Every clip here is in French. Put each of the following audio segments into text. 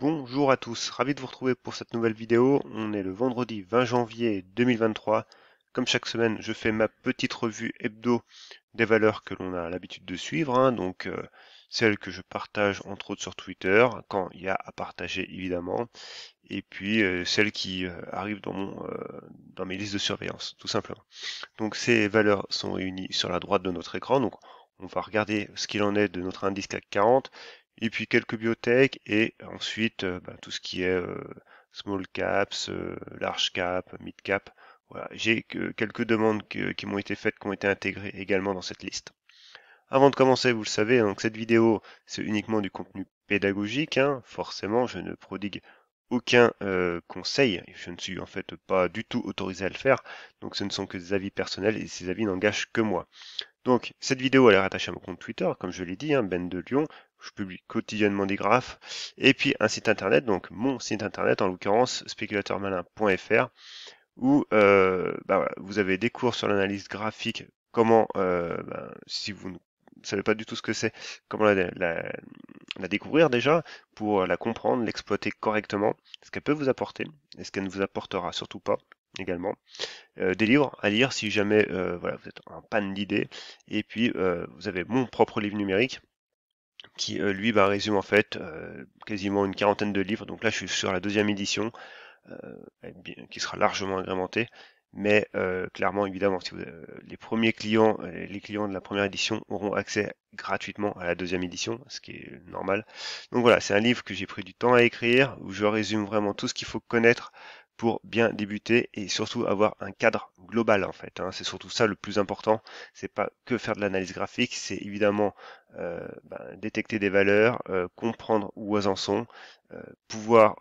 Bonjour à tous, ravi de vous retrouver pour cette nouvelle vidéo. On est le vendredi 20 janvier 2023. Comme chaque semaine, je fais ma petite revue hebdo des valeurs que l'on a l'habitude de suivre, hein, donc euh, celles que je partage entre autres sur Twitter, quand il y a à partager évidemment, et puis euh, celles qui euh, arrivent dans, mon, dans mes listes de surveillance, tout simplement. Donc ces valeurs sont réunies sur la droite de notre écran, donc on va regarder ce qu'il en est de notre indice CAC 40, et puis quelques biotech, et ensuite euh, ben, tout ce qui est euh, small caps, euh, large caps, mid caps, Voilà. J'ai quelques demandes qui m'ont été faites, qui ont été intégrées également dans cette liste. Avant de commencer, vous le savez, donc cette vidéo, c'est uniquement du contenu pédagogique. Hein. Forcément, je ne prodigue aucun conseil. Je ne suis en fait pas du tout autorisé à le faire. Donc ce ne sont que des avis personnels et ces avis n'engagent que moi. Donc cette vidéo, elle est rattachée à mon compte Twitter, comme je l'ai dit, hein, Ben de Lyon je publie quotidiennement des graphes, et puis un site internet, donc mon site internet, en l'occurrence spéculateurmalin.fr, où euh, bah voilà, vous avez des cours sur l'analyse graphique, comment, euh, ben, si vous ne savez pas du tout ce que c'est, comment la, découvrir déjà, pour la comprendre, l'exploiter correctement, ce qu'elle peut vous apporter, et ce qu'elle ne vous apportera surtout pas également, euh, des livres à lire si jamais euh, voilà, vous êtes en panne d'idées, et puis vous avez mon propre livre numérique, qui euh, lui bah, résume en fait euh, quasiment une quarantaine de livres. Donc là, je suis sur la deuxième édition, euh, qui sera largement agrémentée. Mais clairement, évidemment, les premiers clients, les clients de la première édition auront accès gratuitement à la deuxième édition, ce qui est normal. Donc voilà, c'est un livre que j'ai pris du temps à écrire, où je résume vraiment tout ce qu'il faut connaître pour bien débuter et surtout avoir un cadre global en fait. Hein. C'est surtout ça le plus important. C'est pas que faire de l'analyse graphique, c'est évidemment euh, ben, détecter des valeurs, euh, comprendre où elles en sont, euh, pouvoir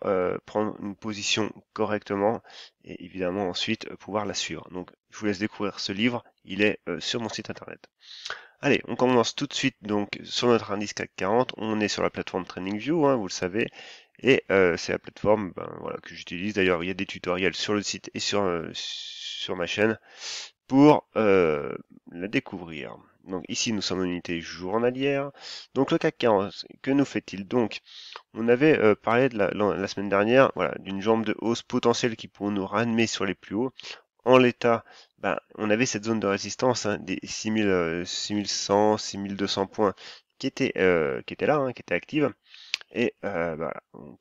prendre une position correctement et évidemment ensuite pouvoir la suivre. Donc je vous laisse découvrir ce livre, il est sur mon site internet. Allez, on commence tout de suite donc sur notre indice CAC 40. On est sur la plateforme TradingView, hein, vous le savez. Et euh, c'est la plateforme ben, voilà, que j'utilise. D'ailleurs, il y a des tutoriels sur le site et sur, euh, sur ma chaîne pour euh, la découvrir. Donc ici, nous sommes en unité journalière. Donc le CAC 40, que nous fait-il Donc, on avait parlé de la, semaine dernière voilà, d'une jambe de hausse potentielle qui pourrait nous ramener sur les plus hauts en l'état, ben, on avait cette zone de résistance hein, des 6000, 6100, 6200 points qui était, euh, qui était là, hein, qui était active. Et euh, ben,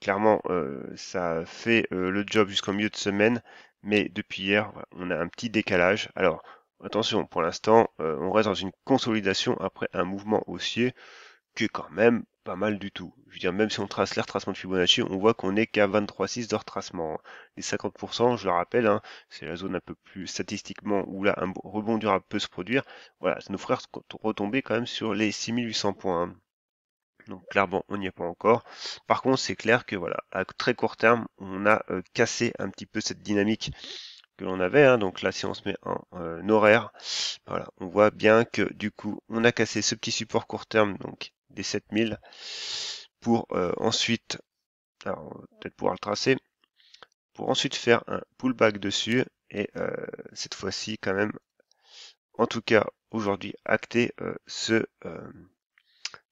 clairement, euh, ça fait le job jusqu'au milieu de semaine, mais depuis hier, ben, on a un petit décalage. Alors, attention, pour l'instant, on reste dans une consolidation après un mouvement haussier qui est quand même pas mal du tout. Je veux dire, même si on trace les retracements de Fibonacci, on voit qu'on n'est qu'à 23,6 de retracement. Les 50%, je le rappelle, hein, c'est la zone un peu plus statistiquement où là un rebond durable peut se produire. Voilà, ça nous ferait retomber quand même sur les 6800 points. Hein. Donc clairement, on n'y est pas encore. Par contre, c'est clair que voilà, à très court terme, on a euh, cassé un petit peu cette dynamique que l'on avait. Hein. Donc là, si on se met en euh, horaire, voilà, on voit bien que du coup, on a cassé ce petit support court terme, donc des 7000 pour euh, ensuite, peut-être pouvoir le tracer, pour ensuite faire un pullback dessus et euh, cette fois-ci quand même, en tout cas aujourd'hui, acter euh, ce,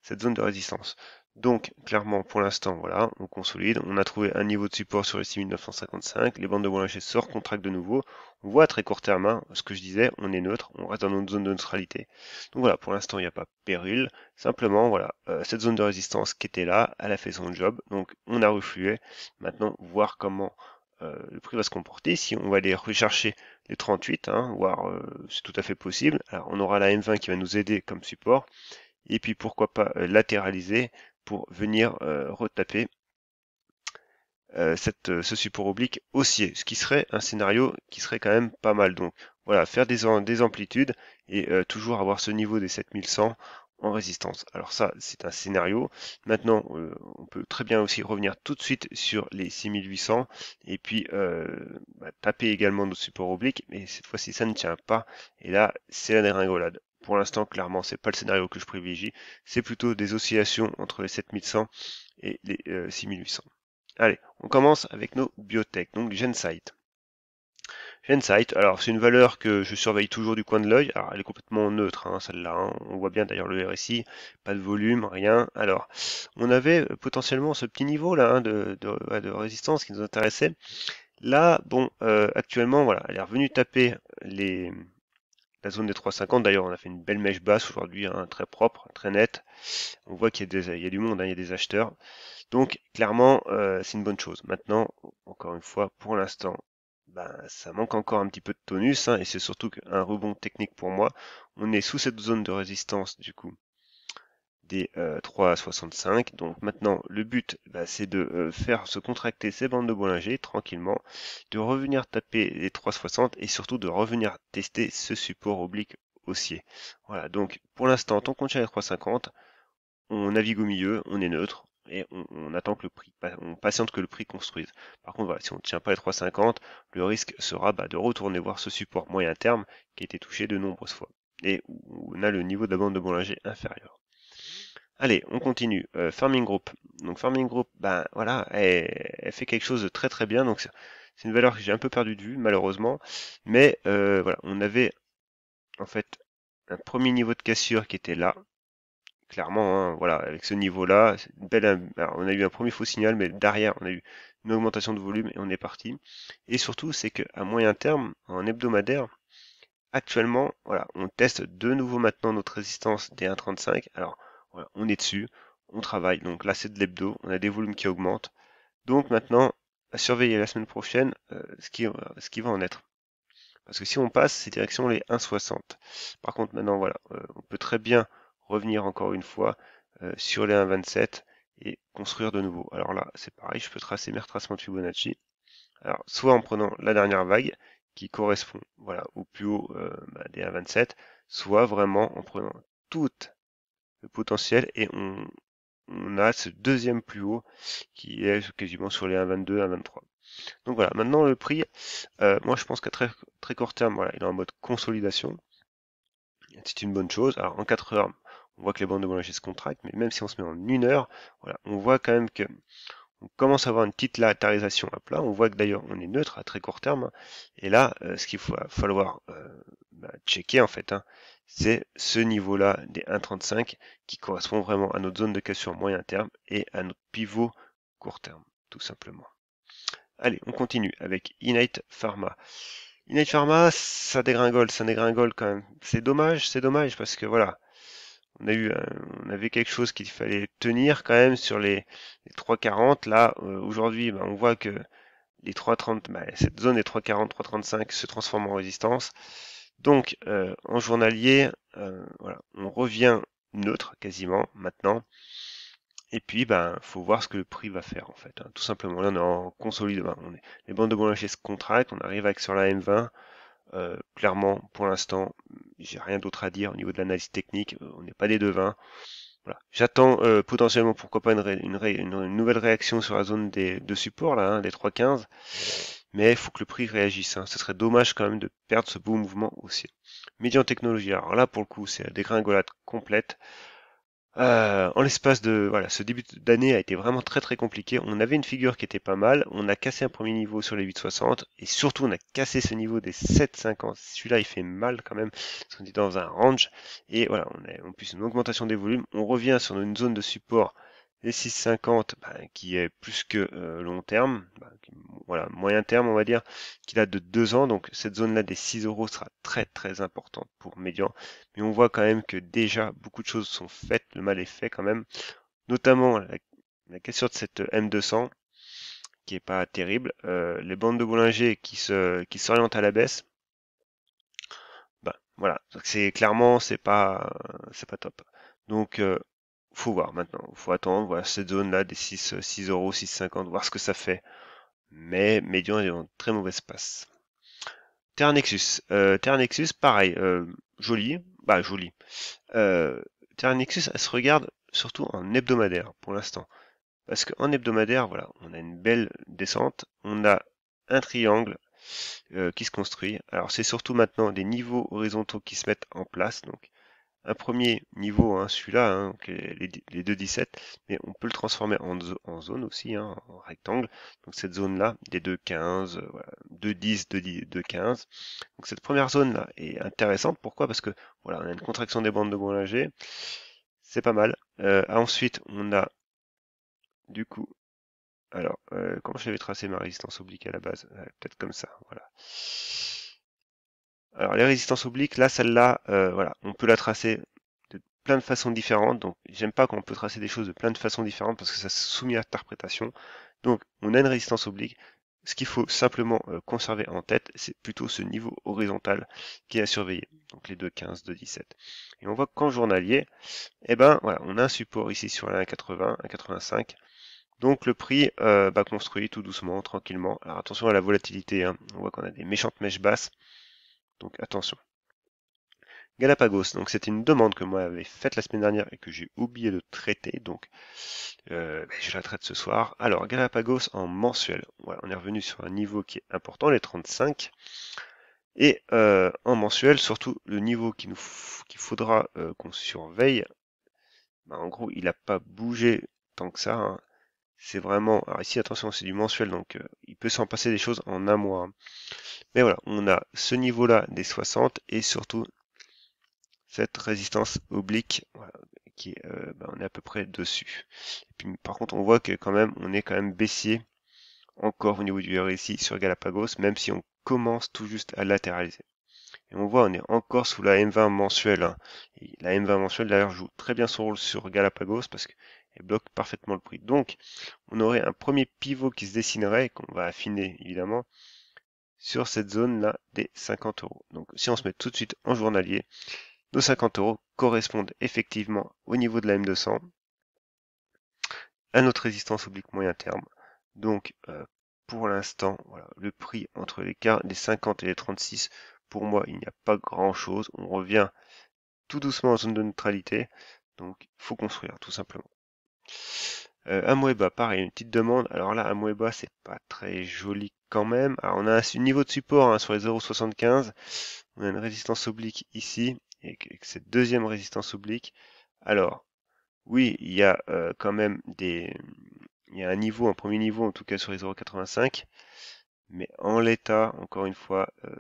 cette zone de résistance. Donc, clairement, pour l'instant, voilà, on consolide. On a trouvé un niveau de support sur les 6955. Les bandes de Bollinger sortent, contractent de nouveau. On voit à très court terme, hein, ce que je disais, on est neutre, on reste dans notre zone de neutralité. Donc voilà, pour l'instant, il n'y a pas péril. Simplement, voilà, euh, cette zone de résistance qui était là, elle a fait son job. Donc, on a reflué. Maintenant, voir comment euh, le prix va se comporter. Si on va aller rechercher les 38, hein, voir euh, c'est tout à fait possible. Alors, on aura la M20 qui va nous aider comme support et puis pourquoi pas latéraliser pour venir euh, retaper euh, cette, euh, ce support oblique haussier, ce qui serait un scénario qui serait quand même pas mal. Donc voilà, faire des, des amplitudes et toujours avoir ce niveau des 7100 en résistance. Alors ça, c'est un scénario. Maintenant, on peut très bien aussi revenir tout de suite sur les 6800 et puis bah, taper également nos supports obliques, mais cette fois-ci, ça ne tient pas. Et là, c'est la dégringolade. Pour l'instant, clairement, c'est pas le scénario que je privilégie. C'est plutôt des oscillations entre les 7100 et les 6800. Euh, Allez, on commence avec nos biotech, donc GenSight. GenSight, alors c'est une valeur que je surveille toujours du coin de l'œil. Alors elle est complètement neutre, hein, celle-là. Hein. On voit bien d'ailleurs le RSI, pas de volume, rien. Alors, on avait euh, potentiellement ce petit niveau-là hein, de, de, résistance qui nous intéressait. Là, bon, euh, actuellement, voilà, elle est revenue taper les, la zone des 3,50. D'ailleurs, on a fait une belle mèche basse aujourd'hui, hein, très propre, très nette. On voit qu'il y, y, a du monde, hein, il y a des acheteurs. Donc, clairement, euh, c'est une bonne chose. Maintenant, encore une fois, pour l'instant, ben, ça manque encore un petit peu de tonus, hein, et c'est surtout un rebond technique pour moi. On est sous cette zone de résistance, du coup, des 3.65 euh, Donc maintenant, le but, bah, c'est de euh, faire se contracter ces bandes de Bollinger tranquillement, de revenir taper les 3,60 et surtout de revenir tester ce support oblique haussier. Voilà, donc pour l'instant, tant qu'on tient les 3,50, on navigue au milieu, on est neutre et on, attend que le prix, on patiente que le prix construise. Par contre, si on ne tient pas les 3,50, le risque sera bah, de retourner voir ce support moyen terme qui a été touché de nombreuses fois et où on a le niveau de la bande de Bollinger inférieur. Allez, on continue. Euh, Farming Group. Donc Farming Group, ben voilà, elle, fait quelque chose de très très bien. Donc c'est une valeur que j'ai un peu perdu de vue malheureusement. Mais euh, voilà, on avait en fait un premier niveau de cassure qui était là. Clairement, hein, voilà, avec ce niveau-là, on a eu un premier faux signal, mais derrière, on a eu une augmentation de volume et on est parti. Et surtout, c'est qu'à moyen terme, en hebdomadaire, actuellement, voilà, on teste de nouveau maintenant notre résistance des 1,35. Alors, on est dessus, on travaille. Donc là, c'est de l'hebdo, on a des volumes qui augmentent. Donc maintenant, à surveiller la semaine prochaine euh, ce, qui, euh, ce qui va en être. Parce que si on passe, c'est direction les 1,60. Par contre, maintenant, voilà, euh, on peut très bien revenir encore une fois sur les 1,27 et construire de nouveau. Alors là, c'est pareil, je peux tracer mes retracements de Fibonacci. Alors, soit en prenant la dernière vague, qui correspond voilà, au plus haut bah, des 1,27, soit vraiment en prenant toute potentiel et on, a ce deuxième plus haut qui est quasiment sur les 1,22, 1,23. Donc voilà, maintenant le prix, euh, moi je pense qu'à très, très court terme, voilà, il est en mode consolidation. C'est une bonne chose. Alors en quatre heures, on voit que les bandes de Bollinger se contractent, mais même si on se met en une heure, voilà, on voit quand même que on commence à avoir une petite latérisation à plat. On voit que d'ailleurs on est neutre à très court terme. Et là, euh, ce qu'il faut falloir euh, bah, checker en fait, hein, c'est ce niveau-là des 1,35 qui correspond vraiment à notre zone de cassure moyen terme et à notre pivot court terme, tout simplement. Allez, on continue avec Inite Pharma. Inite Pharma, ça dégringole, ça dégringole quand même. C'est dommage, c'est dommage parce que voilà, on a eu, on avait quelque chose qu'il fallait tenir quand même sur les, 3,40. Là, euh, aujourd'hui, ben, on voit que les 3,30, ben, cette zone des 3,40, 3,35 se transforme en résistance. Donc euh, en journalier, euh, voilà, on revient neutre quasiment maintenant. Et puis, ben, faut voir ce que le prix va faire en fait. Hein. Tout simplement, là, on est en consolide. Ben, les bandes de bon se contractent. On arrive avec sur la M20. Euh, clairement, pour l'instant, j'ai rien d'autre à dire au niveau de l'analyse technique. on n'est pas des devins. Voilà. J'attends potentiellement pourquoi pas une, une, nouvelle réaction sur la zone de support là, hein, des 3.15 mais il faut que le prix réagisse. Hein. Ce serait dommage quand même de perdre ce beau mouvement aussi. Médian Technologie, alors là pour le coup c'est la dégringolade complète. Euh, en l'espace de voilà, ce début d'année a été vraiment très très compliqué. On avait une figure qui était pas mal, on a cassé un premier niveau sur les 8,60 et surtout on a cassé ce niveau des 7,50. Celui-là il fait mal quand même on est dans un range et voilà, on a en plus une augmentation des volumes. On revient sur une zone de support et 6,50 bah, qui est plus que euh, long terme, bah, voilà, moyen terme on va dire, qui date de 2 ans. Donc cette zone-là des 6 euros sera très très importante pour Médian. Mais on voit quand même que déjà beaucoup de choses sont faites, le mal est fait quand même. Notamment la, question de cette euh, M200 qui est pas terrible. Euh, les bandes de Bollinger qui se qui s'orientent à la baisse. Ben, voilà, c'est clairement c'est pas c'est pas top. Donc faut voir maintenant. faut attendre. Voilà, cette zone-là des 6, 6 euh, euros, 6,50, voir ce que ça fait. Mais médian est en très mauvaise passe. Terra Nexus. Euh, Nexus, pareil. Euh, joli. Bah, joli. Euh, Terra Nexus, elle se regarde surtout en hebdomadaire pour l'instant. Parce qu'en hebdomadaire, voilà, on a une belle descente. On a un triangle euh, qui se construit. Alors, c'est surtout maintenant des niveaux horizontaux qui se mettent en place. Donc, un premier niveau, hein, celui-là, hein, les, 2,17, mais on peut le transformer en, zone aussi, hein, en rectangle. Donc cette zone-là, des 2,15, 2,10, euh, voilà, 2,10, 2,15. Donc cette première zone-là est intéressante. Pourquoi Parce que voilà, on a une contraction des bandes de Boulanger, C'est pas mal. Euh, ah, ensuite, on a du coup. Alors, euh, je j'avais tracé ma résistance oblique à la base euh, Peut-être comme ça, voilà. Alors les résistances obliques, là, celle-là, euh, voilà, on peut la tracer de plein de façons différentes. Donc j'aime pas qu'on peut tracer des choses de plein de façons différentes parce que ça se soumet à interprétation. Donc on a une résistance oblique. Ce qu'il faut simplement euh, conserver en tête, c'est plutôt ce niveau horizontal qui est à surveiller. Donc les 2,15, 2,17. Et on voit qu'en journalier, eh ben voilà, on a un support ici sur la 1,80, 1,85. Donc le prix va euh, bah, construit tout doucement, tranquillement. Alors attention à la volatilité, hein. on voit qu'on a des méchantes mèches basses. Donc attention. Galapagos, donc c'était une demande que moi j'avais faite la semaine dernière et que j'ai oublié de traiter, donc euh, ben, je la traite ce soir. Alors Galapagos en mensuel, voilà, on est revenu sur un niveau qui est important, les 35, et euh, en mensuel, surtout le niveau qu'il nous faudra euh, qu'on surveille, ben, en gros il n'a pas bougé tant que ça, hein c'est vraiment, alors ici attention c'est du mensuel donc euh, il peut s'en passer des choses en un mois. Hein. Mais voilà, on a ce niveau là des 60 et surtout cette résistance oblique voilà, qui est, euh, ben, on est à peu près dessus. Et puis par contre on voit que quand même on est quand même baissier encore au niveau du RSI sur Galapagos même si on commence tout juste à latéraliser. Et on voit, on est encore sous la M20 mensuelle. Hein. Et la M20 mensuelle, d'ailleurs, joue très bien son rôle sur Galapagos parce que et bloque parfaitement le prix. Donc, on aurait un premier pivot qui se dessinerait, qu'on va affiner évidemment, sur cette zone-là des 50 euros. Donc, si on se met tout de suite en journalier, nos 50 euros correspondent effectivement au niveau de la M200, à notre résistance oblique moyen terme. Donc, euh, pour l'instant, voilà, le prix entre les 50 et les 36, pour moi, il n'y a pas grand-chose. On revient tout doucement en zone de neutralité. Donc, faut construire, tout simplement. Euh, Amoeba, pareil, une petite demande. Alors là, Amoeba, c'est pas très joli quand même. Alors on a un niveau de support hein, sur les 0,75. On a une résistance oblique ici, et cette deuxième résistance oblique. Alors, oui, il y a euh, quand même des... Il y a un niveau, un premier niveau en tout cas sur les 0,85. Mais en l'état, encore une fois, euh,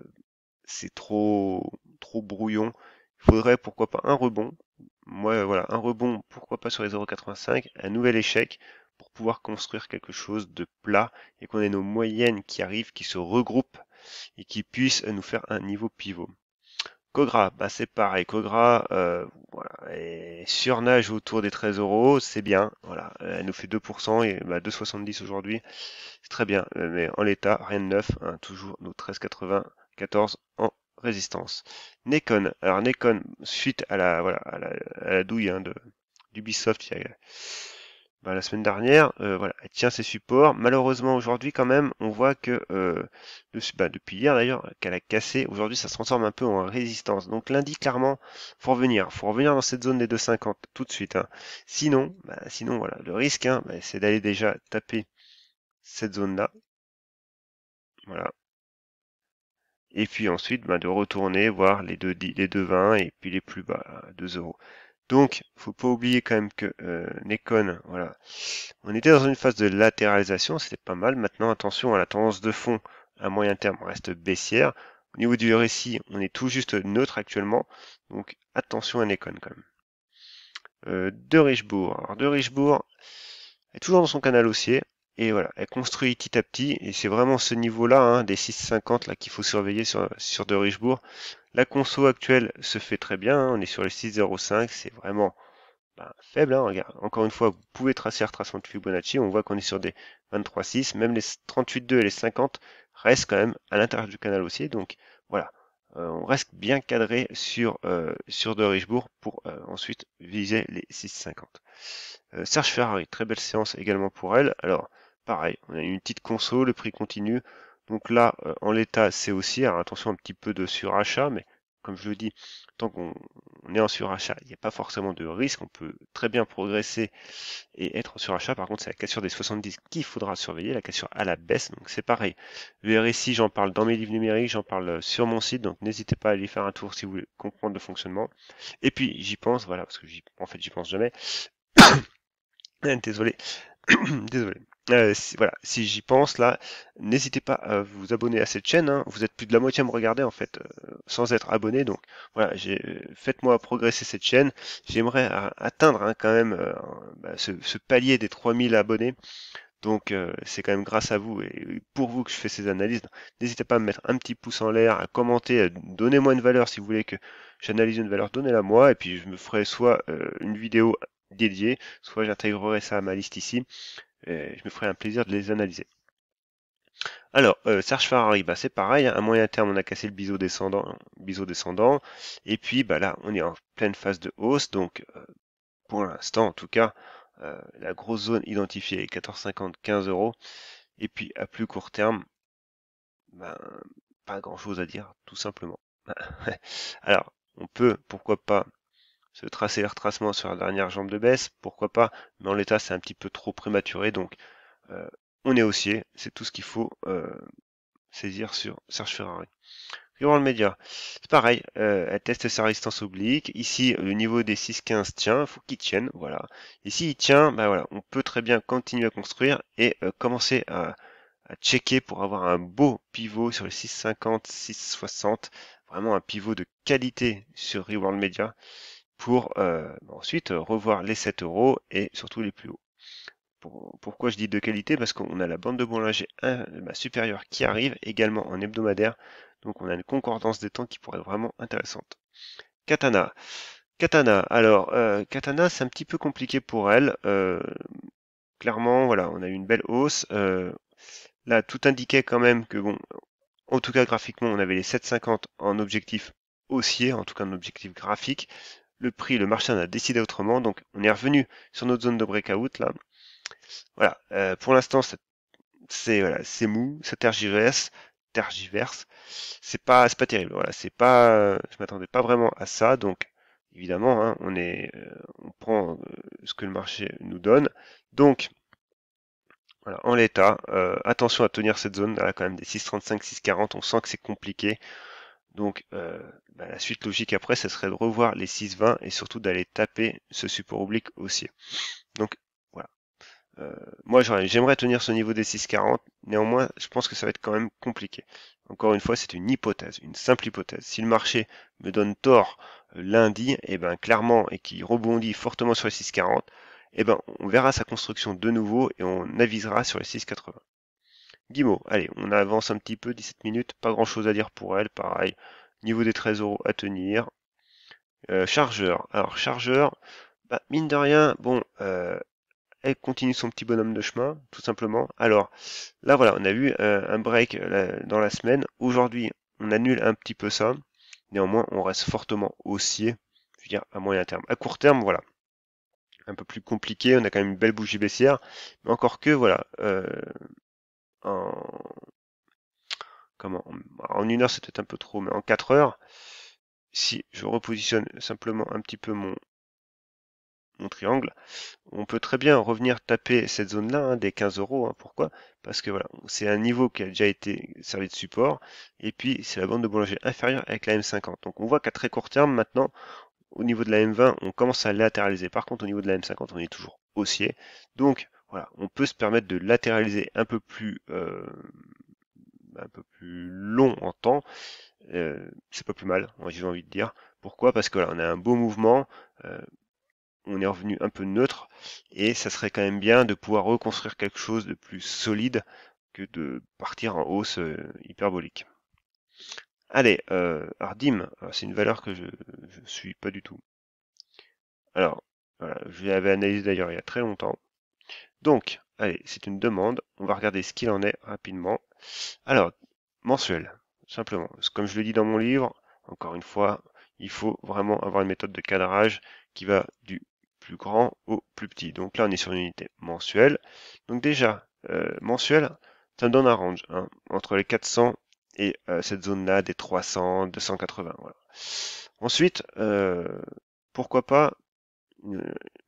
c'est trop, trop brouillon. Il faudrait pourquoi pas un rebond moi, voilà, un rebond, pourquoi pas sur les 0,85, un nouvel échec pour pouvoir construire quelque chose de plat et qu'on ait nos moyennes qui arrivent, qui se regroupent et qui puissent nous faire un niveau pivot. Cogra, bah c'est pareil. Cogra euh, voilà, surnage autour des 13 euros, c'est bien. Voilà, elle nous fait 2% et bah, 2,70 aujourd'hui, c'est très bien. Euh, mais en l'état, rien de neuf. Hein, toujours nos 13,94 en résistance. Nekon, alors Nekon, suite à la, voilà, à la, à la douille hein, d'Ubisoft bah, la semaine dernière, euh, voilà, elle tient ses supports. Malheureusement aujourd'hui quand même, on voit que euh, bah, depuis hier d'ailleurs qu'elle a cassé, aujourd'hui ça se transforme un peu en résistance. Donc lundi clairement, faut revenir, faut revenir dans cette zone des 2,50 tout de suite. Hein. Sinon, bah, sinon voilà, le risque hein, c'est d'aller déjà taper cette zone là. Voilà, et puis ensuite ben, de retourner voir les deux, les deux et puis les plus bas, 2 euros. Donc, faut pas oublier quand même que euh, voilà, on était dans une phase de latéralisation, c'était pas mal. Maintenant, attention à la tendance de fond à moyen terme reste baissière. Au niveau du récit, on est tout juste neutre actuellement, donc attention à Necon quand même. Euh, de Richbourg, Alors, de Richbourg est toujours dans son canal haussier. Et voilà, elle construit petit à petit, et c'est vraiment ce niveau-là, hein, des 6,50 là qu'il faut surveiller sur, sur de Richebourg. La conso actuelle se fait très bien, hein, on est sur les 6,05, c'est vraiment bah, faible. Hein, regarde. Encore une fois, vous pouvez tracer un retracement de Fibonacci, on voit qu'on est sur des 23,6, même les 38,2 et les 50 restent quand même à l'intérieur du canal haussier, donc voilà. Euh, on reste bien cadré sur, euh, sur de Richebourg pour euh, ensuite viser les 6,50. Serge Ferrari, très belle séance également pour elle. Alors, pareil, on a une petite console, le prix continue. Donc là, euh, en l'état, c'est aussi, alors attention un petit peu de surachat, mais comme je le dis, tant qu'on est en surachat, il n'y a pas forcément de risque, on peut très bien progresser et être en surachat. Par contre, c'est la cassure des 70 qu'il faudra surveiller, la cassure à la baisse, donc c'est pareil. Le RSI, j'en parle dans mes livres numériques, j'en parle euh, sur mon site, donc n'hésitez pas à aller faire un tour si vous voulez comprendre le fonctionnement. Et puis, j'y pense, voilà, parce que en fait, j'y pense jamais. Désolé. Désolé. Euh, voilà, si j'y pense là, n'hésitez pas à vous abonner à cette chaîne. Hein. Vous êtes plus de la moitié à me regarder en fait, euh, sans être abonné. Donc voilà, euh, faites-moi progresser cette chaîne. J'aimerais atteindre hein, quand même bah, ce, palier des 3000 abonnés. Donc c'est quand même grâce à vous et pour vous que je fais ces analyses. N'hésitez pas à me mettre un petit pouce en l'air, à commenter, à donnez-moi une valeur si vous voulez que j'analyse une valeur, donnez-la moi et puis je me ferai soit une vidéo dédiée, soit j'intégrerai ça à ma liste ici je me ferai un plaisir de les analyser. Alors, euh, Serge Ferrari, bah, c'est pareil, hein. à moyen terme, on a cassé le biseau descendant, biseau descendant, et puis bah, là, on est en pleine phase de hausse, donc euh, pour l'instant, en tout cas, euh, la grosse zone identifiée est 14,50, 15 euros, et puis à plus court terme, bah, pas grand-chose à dire, tout simplement. Alors, on peut, pourquoi pas, se tracer les retracements sur la dernière jambe de baisse, pourquoi pas, mais en l'état c'est un petit peu trop prématuré, donc euh, on est haussier, c'est tout ce qu'il faut euh, saisir sur Serge Ferrari. reworld Media, c'est pareil, euh, elle teste sa résistance oblique. Ici, le niveau des 6.15 tient, il faut qu'il tienne, voilà. Ici, il tient, bah voilà, on peut très bien continuer à construire et commencer à, à checker pour avoir un beau pivot sur les 6,50, 6,60. Vraiment un pivot de qualité sur Reworld Media pour euh, bah, ensuite euh, revoir les 7 euros et surtout les plus hauts pourquoi je dis de qualité Parce qu'on a la bande de boulanger supérieure qui arrive également en hebdomadaire. Donc on a une concordance des temps qui pourrait être vraiment intéressante. Katana. Katana, alors euh, Katana c'est un petit peu compliqué pour elle. clairement, voilà, on a eu une belle hausse. là, tout indiquait quand même que bon, en tout cas graphiquement, on avait les 7,50 en objectif haussier, en tout cas en objectif graphique le prix, le marché en a décidé autrement, donc on est revenu sur notre zone de breakout là. Voilà, euh, pour l'instant c'est c'est mou, ça tergiverse, tergiverse, c'est pas c'est pas terrible. Voilà, c'est pas, je m'attendais pas vraiment à ça, donc évidemment hein, on est, euh, on prend euh, ce que le marché nous donne. Donc en l'état, attention à tenir cette zone là quand même des 6,35, 6,40, on sent que c'est compliqué. Donc euh, bah, la suite logique après, ce serait de revoir les 6,20 et surtout d'aller taper ce support oblique haussier. Donc voilà. Euh, moi j'aimerais tenir ce niveau des 6,40, néanmoins je pense que ça va être quand même compliqué. Encore une fois, c'est une hypothèse, une simple hypothèse. Si le marché me donne tort euh, lundi, et eh ben clairement, et qui rebondit fortement sur les 6,40, et eh ben on verra sa construction de nouveau et on avisera sur les 6,80. Guimau, allez, on avance un petit peu, 17 minutes, pas grand chose à dire pour elle, pareil. Niveau des 13 euros à tenir. Euh, chargeur, alors chargeur, bah, mine de rien, bon, euh, elle continue son petit bonhomme de chemin, tout simplement. Alors, là voilà, on a eu euh, un break dans la semaine. Aujourd'hui, on annule un petit peu ça. Néanmoins, on reste fortement haussier, je veux dire à moyen terme. À court terme, voilà, un peu plus compliqué. On a quand même une belle bougie baissière. Mais encore que, voilà, en comment en une heure c'est peut-être un peu trop, mais en quatre heures, si je repositionne simplement un petit peu mon triangle, on peut très bien revenir taper cette zone-là hein, des 15 euros. Hein, pourquoi Parce que voilà, c'est un niveau qui a déjà été servi de support, et puis c'est la bande de boulanger inférieure avec la M50. Donc on voit qu'à très court terme, maintenant, au niveau de la M20, on commence à latéraliser. Par contre, au niveau de la M50, on est toujours haussier. Donc voilà, on peut se permettre de latéraliser un peu plus, euh, un peu plus long en temps. Euh, c'est pas plus mal, j'ai envie de dire. Pourquoi Parce que là, on a un beau mouvement, euh, on est revenu un peu neutre, et ça serait quand même bien de pouvoir reconstruire quelque chose de plus solide que de partir en hausse hyperbolique. Allez, euh, Ardim, c'est une valeur que je ne suis pas du tout. Alors, je l'avais analysé d'ailleurs il y a très longtemps. Donc, allez, c'est une demande. On va regarder ce qu'il en est rapidement. Alors, mensuel, simplement. Comme je le dis dans mon livre, encore une fois, il faut vraiment avoir une méthode de cadrage qui va du plus grand au plus petit. Donc là, on est sur une unité mensuelle. Donc déjà, euh, mensuel, ça donne un range hein, entre les 400 et euh, cette zone-là des 300, 280. Ensuite, euh, pourquoi pas,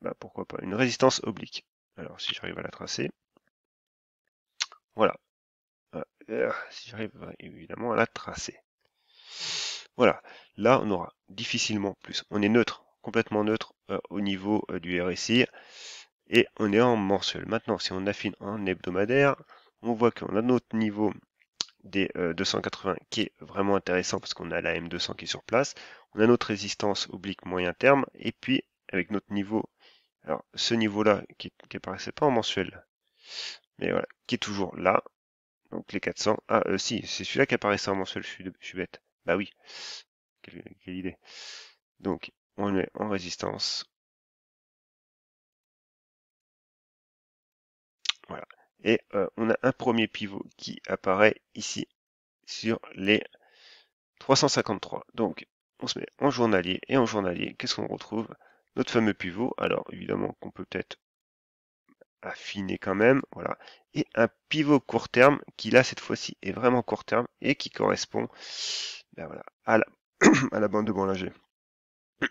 bah, pourquoi pas une résistance oblique. Alors, si j'arrive à la tracer. Voilà. Euh, euh, si j'arrive euh, évidemment à la tracer. Voilà. Là, on aura difficilement plus. On est neutre, complètement neutre au niveau du RSI. Et on est en mensuel. Maintenant, si on affine en hebdomadaire, on voit qu'on a notre niveau des 280 qui est vraiment intéressant parce qu'on a la M200 qui est sur place. On a notre résistance oblique moyen terme. Et puis, avec notre niveau alors, ce niveau-là, qui, qui apparaissait pas en mensuel, mais voilà, qui est toujours là. Donc les 400. Ah, euh, si, c'est celui-là qui apparaissait en mensuel, je suis, bête. Bah oui, quelle, idée. Donc, on le met en résistance. Voilà. Et euh, on a un premier pivot qui apparaît ici sur les 353. Donc, on se met en journalier et en journalier, qu'est-ce qu'on retrouve notre fameux pivot. Alors évidemment qu'on peut peut-être affiner quand même, voilà. Et un pivot court terme qui là cette fois-ci est vraiment court terme et qui correspond ben voilà, à, la, à la bande de Bollinger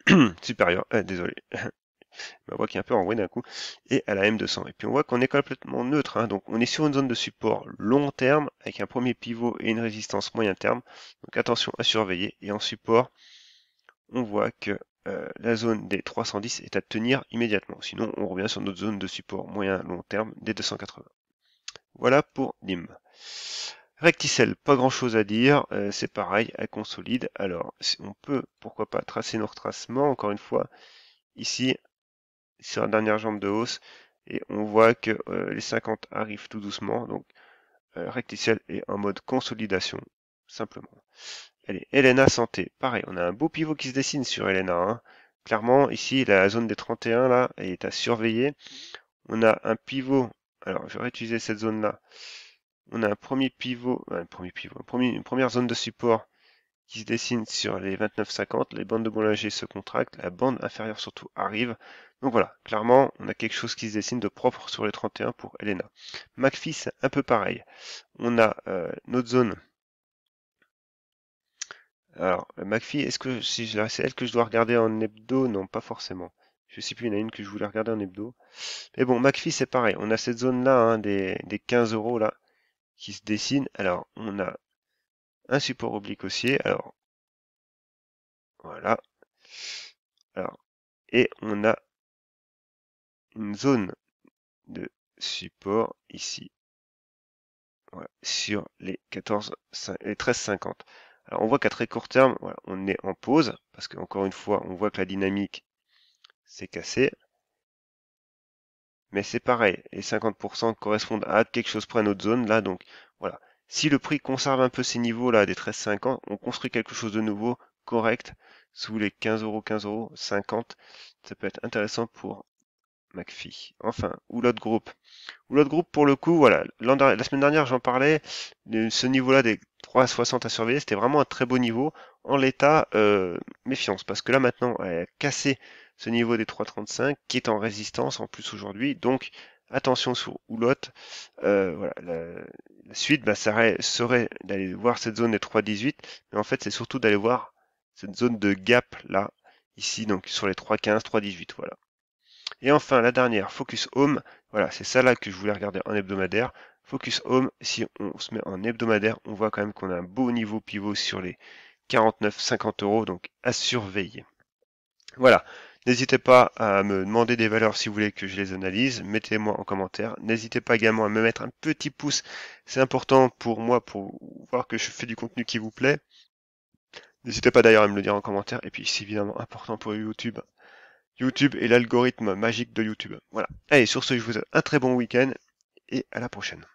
supérieure, euh, désolé, ma voix qui est un peu enrouée d'un coup, et à la M200. Et puis on voit qu'on est complètement neutre, hein. donc on est sur une zone de support long terme, avec un premier pivot et une résistance moyen terme, donc attention à surveiller, et en support, on voit que euh, la zone des 310 est à tenir immédiatement. Sinon, on revient sur notre zone de support moyen-long terme des 280. Voilà pour DIM. Recticel, pas grand chose à dire, euh, c'est pareil, elle consolide. Alors, on peut, pourquoi pas, tracer nos retracements, encore une fois, ici, sur la dernière jambe de hausse, et on voit que euh, les 50 arrivent tout doucement, donc Recticelle est en mode consolidation, simplement est Elena Santé. Pareil, on a un beau pivot qui se dessine sur Elena. Hein. Clairement, ici, la zone des 31, là, est à surveiller. On a un pivot. Alors, je vais réutiliser cette zone-là. On a un premier pivot, euh, un premier pivot, une première zone de support qui se dessine sur les 29,50. Les bandes de Bollinger se contractent, la bande inférieure surtout arrive. Donc voilà, clairement, on a quelque chose qui se dessine de propre sur les 31 pour Elena. MacFis, un peu pareil. On a euh, notre zone alors, McPhee, est-ce que c'est elle que je dois regarder en hebdo Non, pas forcément. Je sais plus, il y en a une que je voulais regarder en hebdo. Mais bon, Macfi, c'est pareil. On a cette zone-là, hein, des, des 15 euros, là, qui se dessine. Alors, on a un support oblique haussier. Alors, voilà. Alors, et on a une zone de support ici. Voilà, sur les 14, 5, les 13,50. Alors on voit qu'à très court terme, on est en pause, parce qu'encore une fois, on voit que la dynamique s'est cassée. Mais c'est pareil, les 50% correspondent à quelque chose près à notre zone là, donc voilà. Si le prix conserve un peu ces niveaux là des 13,50, on construit quelque chose de nouveau, correct, sous les 15 euros, 15 euros, 50, ça peut être intéressant pour McPhee. Enfin, ou l'autre groupe. Ou l'autre groupe, pour le coup, voilà. La semaine dernière, j'en parlais. De ce niveau-là des 3.60 à surveiller, c'était vraiment un très beau niveau. En l'état, euh, méfiance. Parce que là, maintenant, elle a cassé ce niveau des 3,35 qui est en résistance en plus aujourd'hui. Donc, attention sur Oulot. Euh, voilà, la, suite bah, serait, serait d'aller voir cette zone des 3,18. Mais en fait, c'est surtout d'aller voir cette zone de gap là, ici, donc sur les 3,15, 3,18. Voilà. Et enfin, la dernière, Focus Home. Voilà, c'est ça là que je voulais regarder en hebdomadaire. Focus Home, si on se met en hebdomadaire, on voit quand même qu'on a un beau niveau pivot sur les 49-50 euros, donc à surveiller. Voilà, n'hésitez pas à me demander des valeurs si vous voulez que je les analyse, mettez-moi en commentaire. N'hésitez pas également à me mettre un petit pouce, c'est important pour moi pour voir que je fais du contenu qui vous plaît. N'hésitez pas d'ailleurs à me le dire en commentaire, et puis c'est évidemment important pour YouTube YouTube et l'algorithme magique de YouTube. Voilà. Allez, sur ce, je vous souhaite un très bon week-end et à la prochaine.